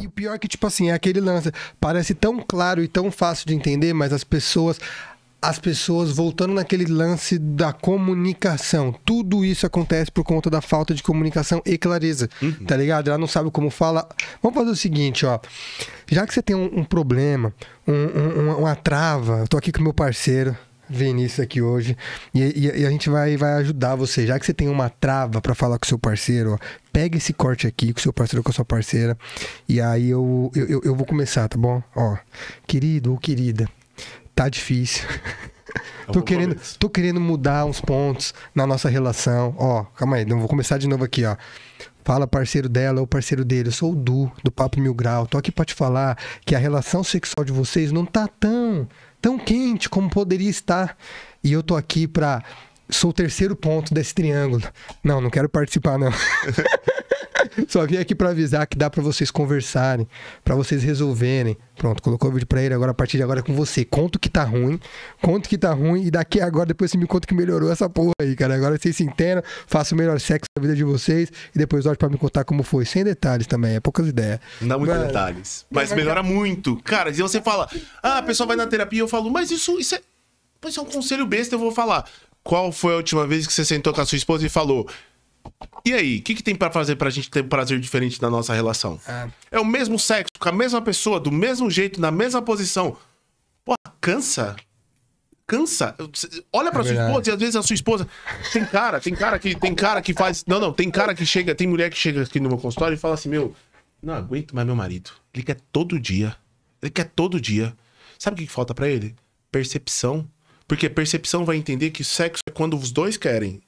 E o pior é que, tipo assim, é aquele lance. Parece tão claro e tão fácil de entender, mas as pessoas as pessoas voltando naquele lance da comunicação. Tudo isso acontece por conta da falta de comunicação e clareza, uhum. tá ligado? Ela não sabe como fala. Vamos fazer o seguinte, ó. Já que você tem um, um problema, um, um, uma trava, eu tô aqui com meu parceiro, Vinícius aqui hoje. E, e, e, a gente vai, vai ajudar você. Já que você tem uma trava para falar com seu parceiro, ó, pega esse corte aqui com seu parceiro ou com a sua parceira. E aí eu, eu, eu vou começar, tá bom? Ó, querido ou querida, tá difícil. tô querendo, tô querendo mudar uns pontos na nossa relação. Ó, calma aí, não vou começar de novo aqui, ó fala parceiro dela ou parceiro dele, eu sou o Du, do Papo Mil Grau, tô aqui para te falar que a relação sexual de vocês não tá tão, tão quente como poderia estar. E eu tô aqui para sou o terceiro ponto desse triângulo. Não, não quero participar não. Só vim aqui para avisar que dá para vocês conversarem, para vocês resolverem. Pronto, colocou o vídeo para ele, agora a partir de agora é com você. Conto que tá ruim, conto que tá ruim e daqui agora depois você me conta que melhorou essa porra aí, cara. Agora vocês se entendam, faço o melhor sexo da vida de vocês e depois olha para me contar como foi, sem detalhes também, é poucas ideias. Não dá muitos mas... detalhes, mas melhora muito. Cara, e você fala: "Ah, a pessoa vai na terapia", eu falo: "Mas isso isso é Pois é um conselho besta, eu vou falar. Qual foi a última vez que você sentou com a sua esposa e falou: e aí, o que, que tem para fazer pra gente ter um prazer diferente na nossa relação? Ah. É o mesmo sexo, com a mesma pessoa, do mesmo jeito, na mesma posição. Pô, cansa. Cansa. Olha pra é sua verdade. esposa e às vezes a sua esposa. Tem cara, tem cara que tem cara que faz. Não, não, tem cara que chega, tem mulher que chega aqui no meu consultório e fala assim: meu, não aguento mais meu marido. Ele quer todo dia. Ele quer todo dia. Sabe o que falta para ele? Percepção. Porque percepção vai entender que sexo é quando os dois querem.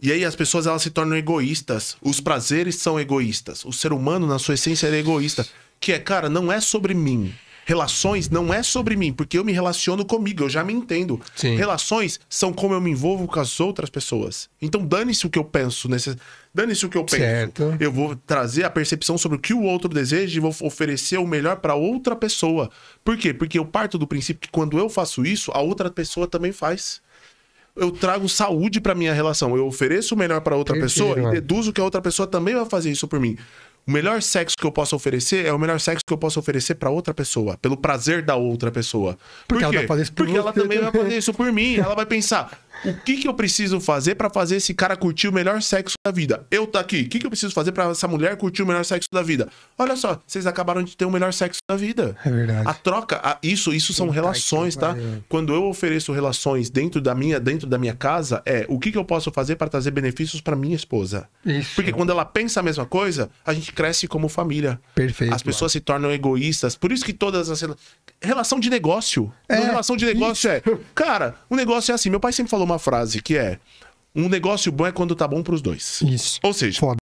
E aí as pessoas elas se tornam egoístas. Os prazeres são egoístas. O ser humano, na sua essência, é egoísta. Que é, cara, não é sobre mim. Relações não é sobre mim, porque eu me relaciono comigo, eu já me entendo. Sim. Relações são como eu me envolvo com as outras pessoas. Então dane-se o que eu penso nesse. Dane-se o que eu penso. Certo. Eu vou trazer a percepção sobre o que o outro deseja e vou oferecer o melhor para outra pessoa. Por quê? Porque eu parto do princípio que quando eu faço isso, a outra pessoa também faz eu trago saúde para minha relação. Eu ofereço o melhor para outra pessoa mano. e deduzo que a outra pessoa também vai fazer isso por mim. O melhor sexo que eu posso oferecer é o melhor sexo que eu posso oferecer para outra pessoa, pelo prazer da outra pessoa. Porque, por ela, por Porque ela também vai fazer isso por mim. Ela vai pensar: o que, que eu preciso fazer para fazer esse cara curtir o melhor sexo da vida? Eu tá aqui. O que, que eu preciso fazer para essa mulher curtir o melhor sexo da vida? Olha só, vocês acabaram de ter o melhor sexo da vida. É verdade. A troca, a, isso, isso são relações, tá? Quando eu ofereço relações dentro da minha, dentro da minha casa, é o que, que eu posso fazer para trazer benefícios para minha esposa? Isso. Porque quando ela pensa a mesma coisa, a gente cresce como família. Perfeito. As pessoas ó. se tornam egoístas. Por isso que todas as relação de negócio, é, relação de negócio é, isso. é, cara, o negócio é assim. Meu pai sempre falou uma frase que é: um negócio bom é quando tá bom pros dois. Isso. Ou seja, Foda.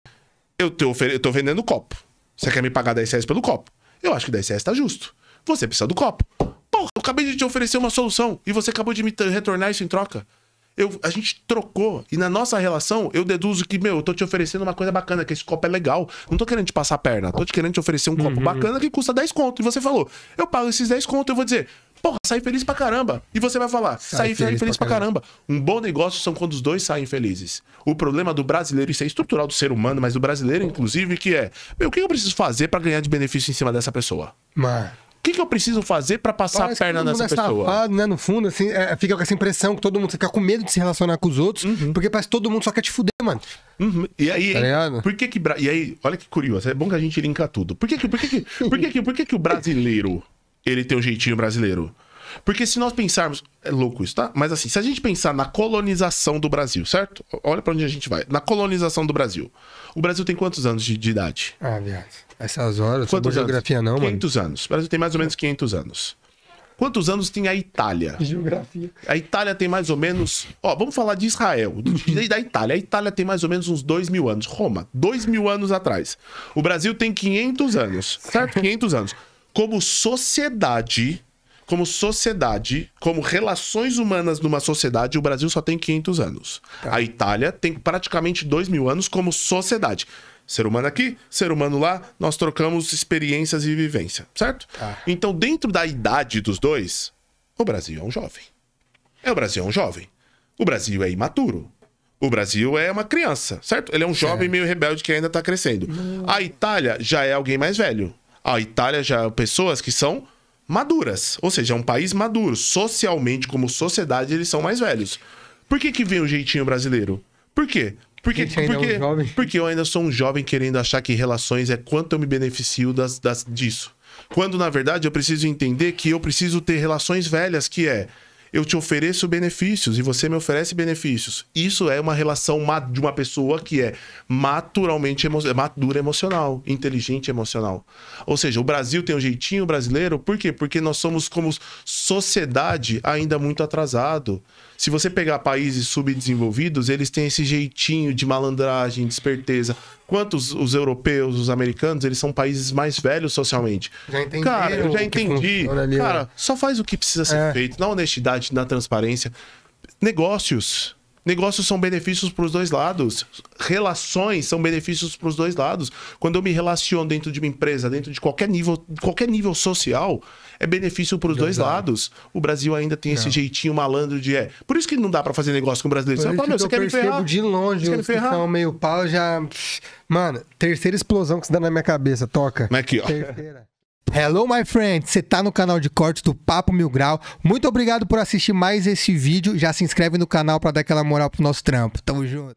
eu tô, vendendo copo. Você quer me pagar 10 reais pelo copo? Eu acho que 10 reais tá justo. Você precisa do copo. Porra, eu acabei de te oferecer uma solução e você acabou de me retornar isso em troca. Eu, a gente trocou. E na nossa relação, eu deduzo que, meu, eu tô te oferecendo uma coisa bacana, que esse copo é legal. Não tô querendo te passar a perna, tô te querendo te oferecer um copo uhum. bacana que custa 10 conto. E você falou, eu pago esses 10 conto, eu vou dizer, Porra, sair feliz pra caramba. E você vai falar, sair feliz, feliz, feliz pra, pra caramba. caramba. Um bom negócio são quando os dois saem felizes. O problema do brasileiro, isso é estrutural do ser humano, mas do brasileiro, inclusive, que é: meu, o que eu preciso fazer para ganhar de benefício em cima dessa pessoa? Mano. O que, que eu preciso fazer para passar Parece a perna todo mundo nessa é pessoa? Safado, né? No fundo, assim, é, fica com essa impressão que todo mundo fica com medo de se relacionar com os outros, uhum. porque parece que todo mundo só quer te fuder, mano. Uhum. E aí, tá por que que... E aí, olha que curioso, é bom que a gente linka tudo. Por que que, por que, que, por que, que, por que, que o brasileiro ele tem um jeitinho brasileiro. Porque se nós pensarmos. É louco isso, tá? Mas assim, se a gente pensar na colonização do Brasil, certo? Olha para onde a gente vai. Na colonização do Brasil. O Brasil tem quantos anos de, de idade? Ah, viado. Essas horas, quantos geografia não, 500 mano. anos. O Brasil tem mais ou menos 500 anos. Quantos anos tem a Itália? Geografia. A Itália tem mais ou menos. Ó, vamos falar de Israel, da Itália. A Itália tem mais ou menos uns 2 mil anos. Roma, 2 mil anos atrás. O Brasil tem 500 anos, certo? 500 anos como sociedade, como sociedade, como relações humanas numa sociedade, o Brasil só tem 500 anos. Tá. A Itália tem praticamente 2 mil anos como sociedade. Ser humano aqui, ser humano lá, nós trocamos experiências e vivência, certo? Tá. Então, dentro da idade dos dois, o Brasil é um jovem. É o Brasil é um jovem. O Brasil é imaturo. O Brasil é uma criança, certo? Ele é um certo. jovem meio rebelde que ainda tá crescendo. Hum. A Itália já é alguém mais velho. A Itália já é pessoas que são maduras, ou seja, é um país maduro. Socialmente, como sociedade, eles são mais velhos. Por que, que vem o jeitinho brasileiro? Por quê? Porque, porque, é um porque eu ainda sou um jovem querendo achar que relações é quanto eu me beneficio das, das, disso. Quando, na verdade, eu preciso entender que eu preciso ter relações velhas, que é eu te ofereço benefícios e você me oferece benefícios. Isso é uma relação de uma pessoa que é maturamente emo madura emocional, inteligente emocional. Ou seja, o Brasil tem um jeitinho brasileiro, por quê? Porque nós somos como sociedade ainda muito atrasado. Se você pegar países subdesenvolvidos, eles têm esse jeitinho de malandragem, de esperteza. Quantos os europeus, os americanos, eles são países mais velhos socialmente. Já entendi. Cara, eu já entendi. Ali, né? Cara, só faz o que precisa ser é. feito, na honestidade, na transparência. Negócios. Negócios são benefícios para os dois lados. Relações são benefícios para os dois lados. Quando eu me relaciono dentro de uma empresa, dentro de qualquer nível, qualquer nível social, é benefício para os dois lados. O Brasil ainda tem esse jeitinho malandro de é. Por isso que não dá para fazer negócio com o brasileiro. você fala, meu, você quer me ferrar? de longe, você os que são meio pau já... Mano, terceira explosão que se dá na minha cabeça, toca. Mas aqui, ó. Terceira. Hello, my friend! Você tá no canal de cortes do Papo Mil Grau. Muito obrigado por assistir mais esse vídeo. Já se inscreve no canal para dar aquela moral pro nosso trampo. Tamo junto!